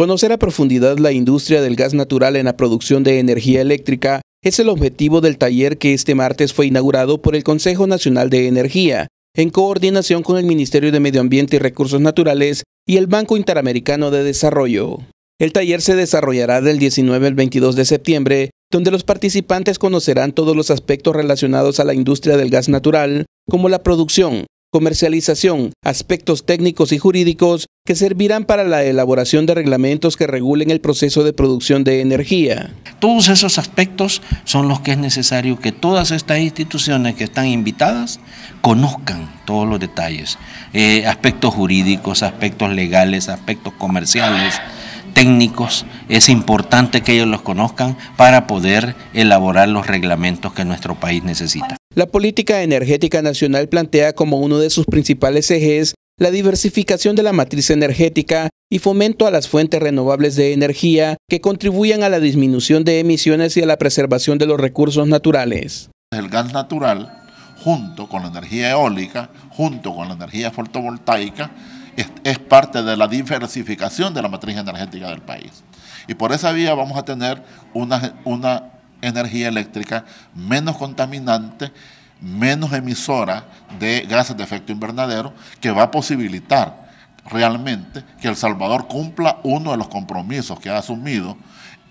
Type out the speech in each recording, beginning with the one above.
Conocer a profundidad la industria del gas natural en la producción de energía eléctrica es el objetivo del taller que este martes fue inaugurado por el Consejo Nacional de Energía, en coordinación con el Ministerio de Medio Ambiente y Recursos Naturales y el Banco Interamericano de Desarrollo. El taller se desarrollará del 19 al 22 de septiembre, donde los participantes conocerán todos los aspectos relacionados a la industria del gas natural, como la producción, comercialización, aspectos técnicos y jurídicos que servirán para la elaboración de reglamentos que regulen el proceso de producción de energía. Todos esos aspectos son los que es necesario que todas estas instituciones que están invitadas conozcan todos los detalles, eh, aspectos jurídicos, aspectos legales, aspectos comerciales técnicos, es importante que ellos los conozcan para poder elaborar los reglamentos que nuestro país necesita. La política energética nacional plantea como uno de sus principales ejes la diversificación de la matriz energética y fomento a las fuentes renovables de energía que contribuyan a la disminución de emisiones y a la preservación de los recursos naturales. El gas natural, junto con la energía eólica, junto con la energía fotovoltaica, es, parte de la diversificación de la matriz energética del país. Y por esa vía vamos a tener una, una energía eléctrica menos contaminante, menos emisora de gases de efecto invernadero, que va a posibilitar realmente que El Salvador cumpla uno de los compromisos que ha asumido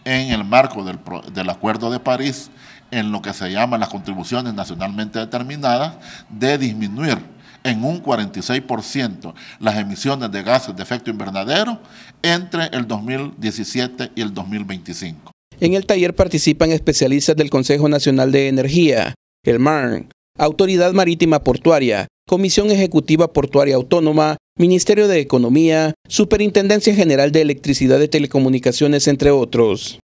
en el marco del, Acuerdo de París, en lo que se llama las contribuciones nacionalmente determinadas, de disminuir en un 46% las emisiones de gases de efecto invernadero entre el 2017 y el 2025. En el taller participan especialistas del Consejo Nacional de Energía, el MARN, Autoridad Marítima Portuaria, Comisión Ejecutiva Portuaria Autónoma, Ministerio de Economía, Superintendencia General de Electricidad y Telecomunicaciones, entre otros.